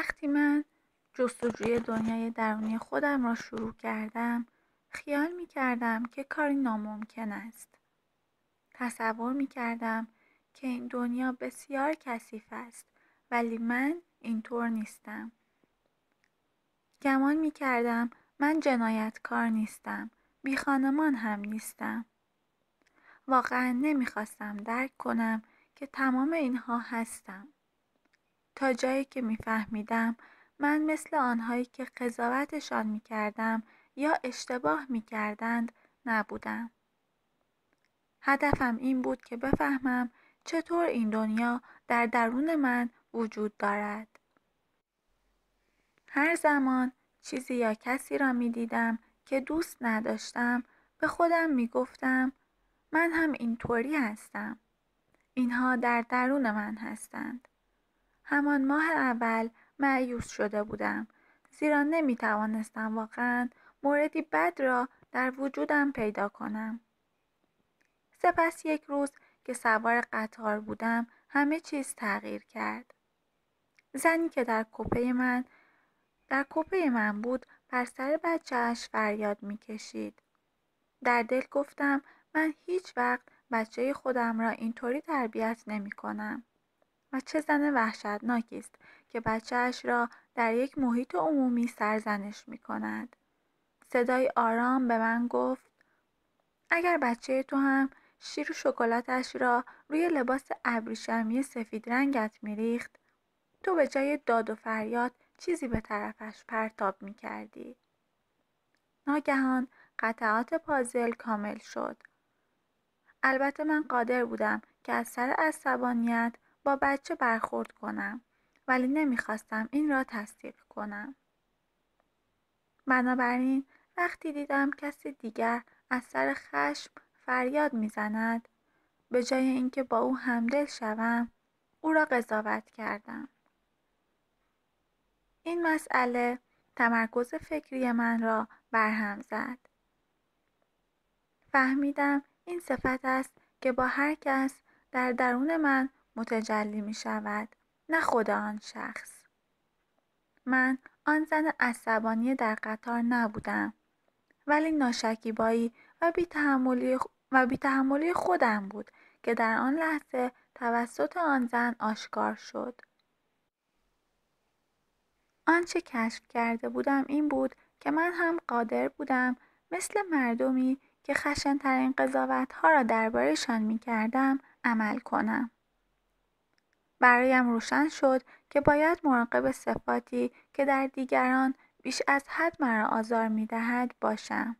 وقتی من جستجوی دنیای درونی خودم را شروع کردم خیال می کردم که کاری ناممکن است. تصور می کردم که این دنیا بسیار کثیف است ولی من اینطور نیستم. گمان می کردم من جنایتکار نیستم. بی خانمان هم نیستم. واقعا نمیخواستم درک کنم که تمام اینها هستم. تا جایی که میفهمیدم من مثل آنهایی که قضاوتشان میکردم یا اشتباه میکردند نبودم. هدفم این بود که بفهمم چطور این دنیا در درون من وجود دارد. هر زمان چیزی یا کسی را می دیدم که دوست نداشتم به خودم می گفتم من هم اینطوری هستم. اینها در درون من هستند. همان ماه اول معیوس شده بودم زیرا نمی توانستم واقعا موردی بد را در وجودم پیدا کنم. سپس یک روز که سوار قطار بودم همه چیز تغییر کرد. زنی که در کوپه من در کوپه من بود بر سر بچهش فریاد می کشید. در دل گفتم من هیچ وقت بچه خودم را اینطوری تربیت نمی کنم. و چه زن وحشتناکی است که بچهش را در یک محیط عمومی سرزنش می کند. صدای آرام به من گفت اگر بچه تو هم شیر و شکلاتش را روی لباس ابریشمی سفید رنگت ریخت تو به جای داد و فریاد چیزی به طرفش پرتاب می کردی. ناگهان قطعات پازل کامل شد. البته من قادر بودم که از سر عصبانیت با بچه برخورد کنم ولی نمیخواستم این را تصدیق کنم. بنابراین وقتی دیدم کسی دیگر از سر خشم فریاد میزند به جای اینکه با او همدل شوم او را قضاوت کردم. این مسئله تمرکز فکری من را برهم زد. فهمیدم این صفت است که با هر کس در درون من متجلی می شود نه خود آن شخص. من آن زن عصبانی در قطار نبودم ولی ناشکیبایی و بیتحملی و خودم بود که در آن لحظه توسط آن زن آشکار شد. آنچه کشف کرده بودم این بود که من هم قادر بودم مثل مردمی که خشنترین قضاوتها را دربارهشان میکردم عمل کنم. برایم روشن شد که باید مراقب صفاتی که در دیگران بیش از حد مرا آزار می دهد باشم.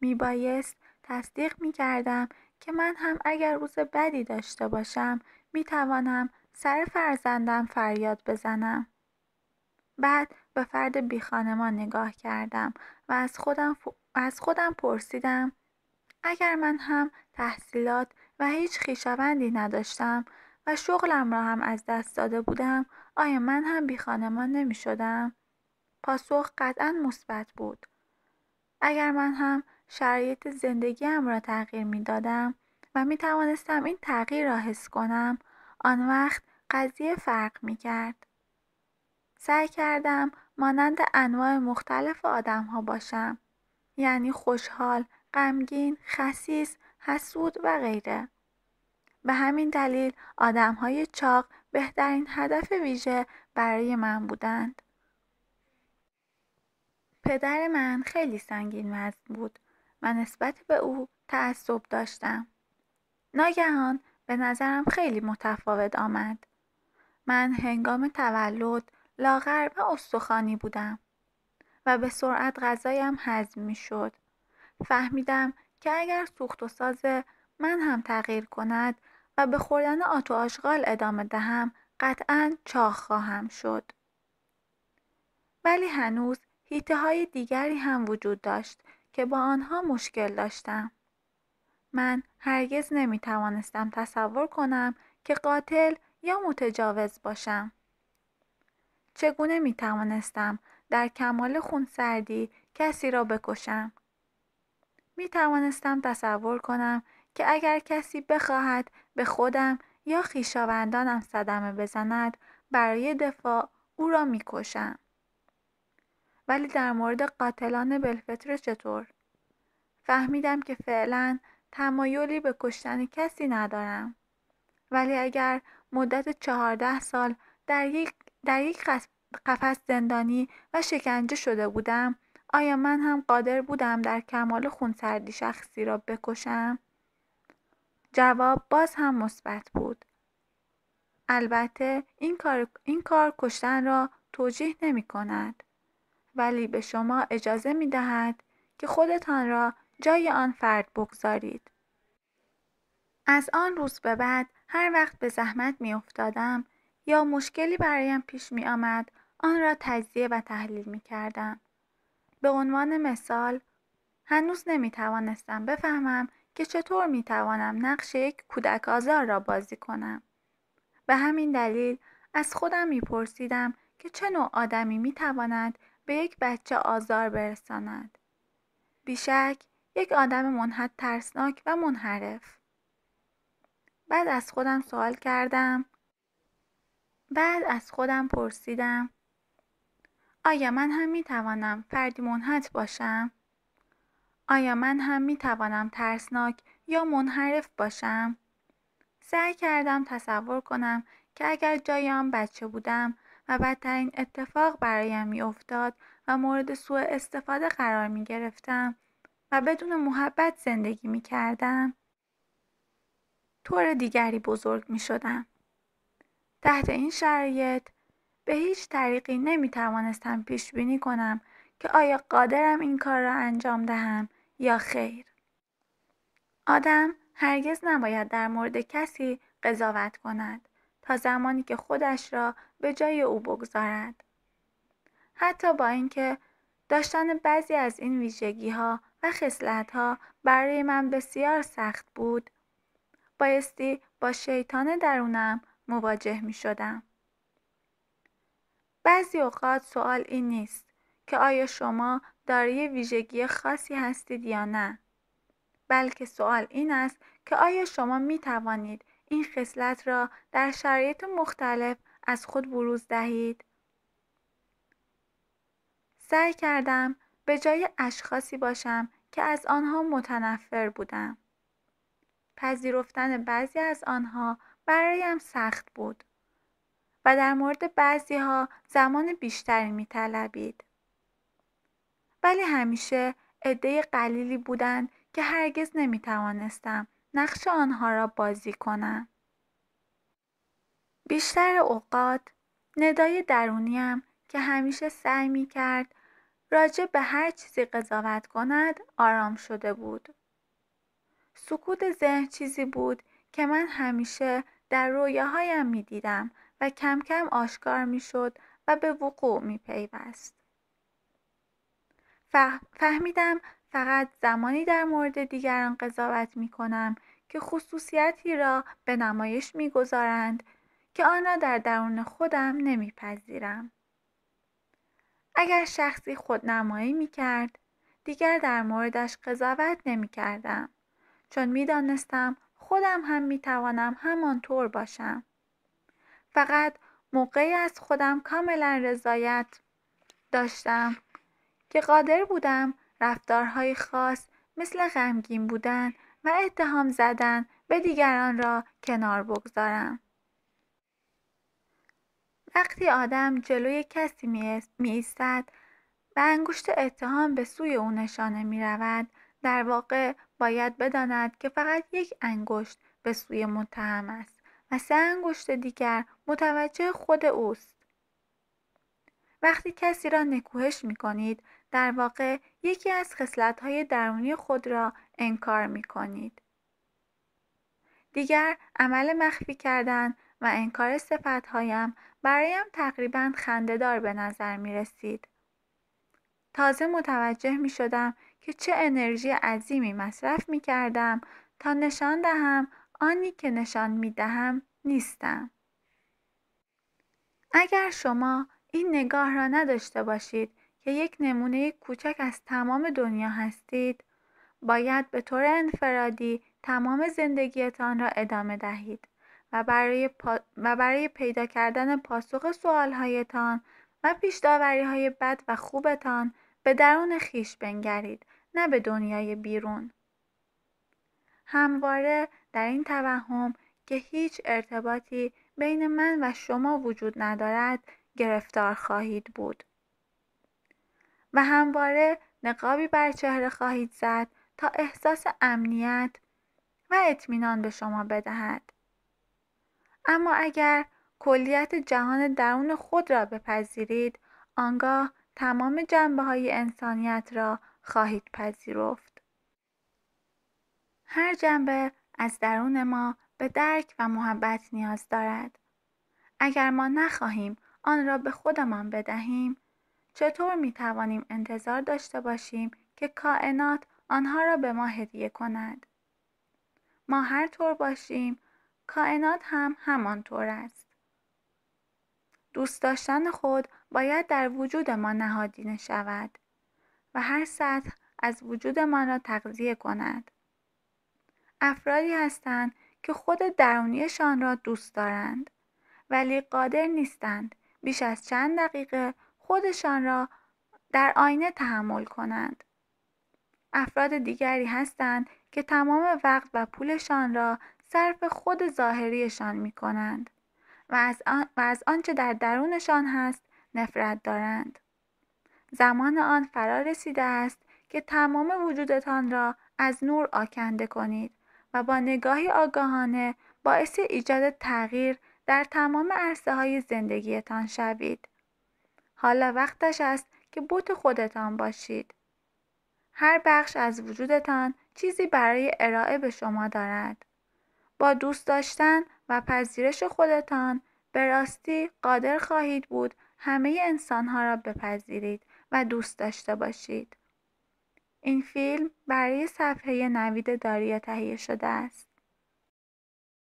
می بایست تصدیق می کردم که من هم اگر روز بدی داشته باشم می توانم سر فرزندم فریاد بزنم. بعد به فرد بیخانمان نگاه کردم و از خودم, از خودم پرسیدم اگر من هم تحصیلات و هیچ خویشاوندی نداشتم شغلم را هم از دست داده بودم آیا من هم بی خانمان نمی شدم؟ پاسخ قطعا مثبت بود. اگر من هم شرایط زندگیم را تغییر می دادم و می توانستم این تغییر را حس کنم آن وقت قضیه فرق می کرد. سعی کردم مانند انواع مختلف آدم ها باشم. یعنی خوشحال، غمگین، خسیس، حسود و غیره. به همین دلیل آدم های چاق بهترین هدف ویژه برای من بودند. پدر من خیلی سنگین وزن بود من نسبت به او تعصب داشتم. ناگهان به نظرم خیلی متفاوت آمد. من هنگام تولد لاغر و استخوانی بودم و به سرعت غذایم هضم می شد. فهمیدم که اگر سوخت و ساز من هم تغییر کند به خوردن آت و آشغال ادامه دهم قطعا چاخ خواهم شد. ولی هنوز هیته های دیگری هم وجود داشت که با آنها مشکل داشتم. من هرگز نمی توانستم تصور کنم که قاتل یا متجاوز باشم. چگونه می توانستم در کمال خونسردی کسی را بکشم؟ می توانستم تصور کنم که اگر کسی بخواهد به خودم یا خویشاوندانم صدمه بزند برای دفاع او را میکشم ولی در مورد قاتلان بلفتر چطور فهمیدم که فعلا تمایلی به کشتن کسی ندارم ولی اگر مدت چهارده سال در یک, در یک قفس زندانی و شکنجه شده بودم آیا من هم قادر بودم در کمال خونسردی شخصی را بکشم؟ جواب باز هم مثبت بود. البته این کار, این کار کشتن را توجیه نمی کند ولی به شما اجازه می دهد که خودتان را جای آن فرد بگذارید. از آن روز به بعد هر وقت به زحمت می افتادم یا مشکلی برایم پیش می آمد آن را تجزیه و تحلیل می کردم. به عنوان مثال هنوز نمی توانستم بفهمم که چطور می توانم نقش یک کودک آزار را بازی کنم. به همین دلیل از خودم می پرسیدم که چه نوع آدمی می تواند به یک بچه آزار برساند. بیشک یک آدم منحد ترسناک و منحرف. بعد از خودم سوال کردم بعد از خودم پرسیدم آیا من هم می توانم فردی منحط باشم؟ آیا من هم می توانم ترسناک یا منحرف باشم؟ سعی کردم تصور کنم که اگر جای آن بچه بودم و بدترین اتفاق برایم می افتاد و مورد سوء استفاده قرار می گرفتم و بدون محبت زندگی می کردم طور دیگری بزرگ می شدم. تحت این شرایط به هیچ طریقی نمی توانستم پیش بینی کنم که آیا قادرم این کار را انجام دهم یا خیر آدم هرگز نباید در مورد کسی قضاوت کند تا زمانی که خودش را به جای او بگذارد حتی با اینکه داشتن بعضی از این ویژگی ها و خصلت ها برای من بسیار سخت بود بایستی با شیطان درونم مواجه می شدم بعضی اوقات سوال این نیست که آیا شما دارای ویژگی خاصی هستید یا نه بلکه سوال این است که آیا شما می توانید این خصلت را در شرایط مختلف از خود بروز دهید سعی کردم به جای اشخاصی باشم که از آنها متنفر بودم پذیرفتن بعضی از آنها برایم سخت بود و در مورد بعضی ها زمان بیشتری می طلبید. ولی همیشه عده قلیلی بودند که هرگز نمیتوانستم نقش آنها را بازی کنم. بیشتر اوقات ندای درونیم که همیشه سعی می کرد راجع به هر چیزی قضاوت کند آرام شده بود. سکوت ذهن چیزی بود که من همیشه در رویاهایم می دیدم و کم کم آشکار می شد و به وقوع می پیوست. فهمیدم فقط زمانی در مورد دیگران قضاوت می کنم که خصوصیتی را به نمایش می گذارند که آن را در درون خودم نمیپذیرم. اگر شخصی خودنمایی می کرد دیگر در موردش قضاوت نمی کردم چون می دانستم خودم هم می توانم همانطور باشم. فقط موقعی از خودم کاملا رضایت داشتم که قادر بودم رفتارهای خاص مثل غمگین بودن و اتهام زدن به دیگران را کنار بگذارم. وقتی آدم جلوی کسی می ایستد و انگشت اتهام به سوی او نشانه می رود در واقع باید بداند که فقط یک انگشت به سوی متهم است و سه انگشت دیگر متوجه خود اوست. وقتی کسی را نکوهش می کنید در واقع یکی از های درونی خود را انکار می کنید. دیگر عمل مخفی کردن و انکار هایم برایم تقریبا خندهدار به نظر می رسید. تازه متوجه می شدم که چه انرژی عظیمی مصرف می کردم تا نشان دهم آنی که نشان می دهم نیستم. اگر شما این نگاه را نداشته باشید که یک نمونه کوچک از تمام دنیا هستید باید به طور انفرادی تمام زندگیتان را ادامه دهید و برای, و برای پیدا کردن پاسخ سوالهایتان و پیشداوری های بد و خوبتان به درون خیش بنگرید نه به دنیای بیرون همواره در این توهم که هیچ ارتباطی بین من و شما وجود ندارد گرفتار خواهید بود و همواره نقابی بر چهره خواهید زد تا احساس امنیت و اطمینان به شما بدهد. اما اگر کلیت جهان درون خود را بپذیرید آنگاه تمام جنبه های انسانیت را خواهید پذیرفت. هر جنبه از درون ما به درک و محبت نیاز دارد. اگر ما نخواهیم آن را به خودمان بدهیم چطور می توانیم انتظار داشته باشیم که کائنات آنها را به ما هدیه کند؟ ما هر طور باشیم کائنات هم همانطور است. دوست داشتن خود باید در وجود ما نهادینه شود و هر سطح از وجودمان را تغذیه کند. افرادی هستند که خود درونیشان را دوست دارند ولی قادر نیستند بیش از چند دقیقه خودشان را در آینه تحمل کنند. افراد دیگری هستند که تمام وقت و پولشان را صرف خود ظاهریشان می کنند و از, آن از آنچه در درونشان هست نفرت دارند. زمان آن فرا رسیده است که تمام وجودتان را از نور آکنده کنید و با نگاهی آگاهانه باعث ایجاد تغییر در تمام عرصه های زندگیتان شوید. حالا وقتش است که بوت خودتان باشید. هر بخش از وجودتان چیزی برای ارائه به شما دارد. با دوست داشتن و پذیرش خودتان به راستی قادر خواهید بود همه انسانها را بپذیرید و دوست داشته باشید. این فیلم برای صفحه نوید داریا تهیه شده است.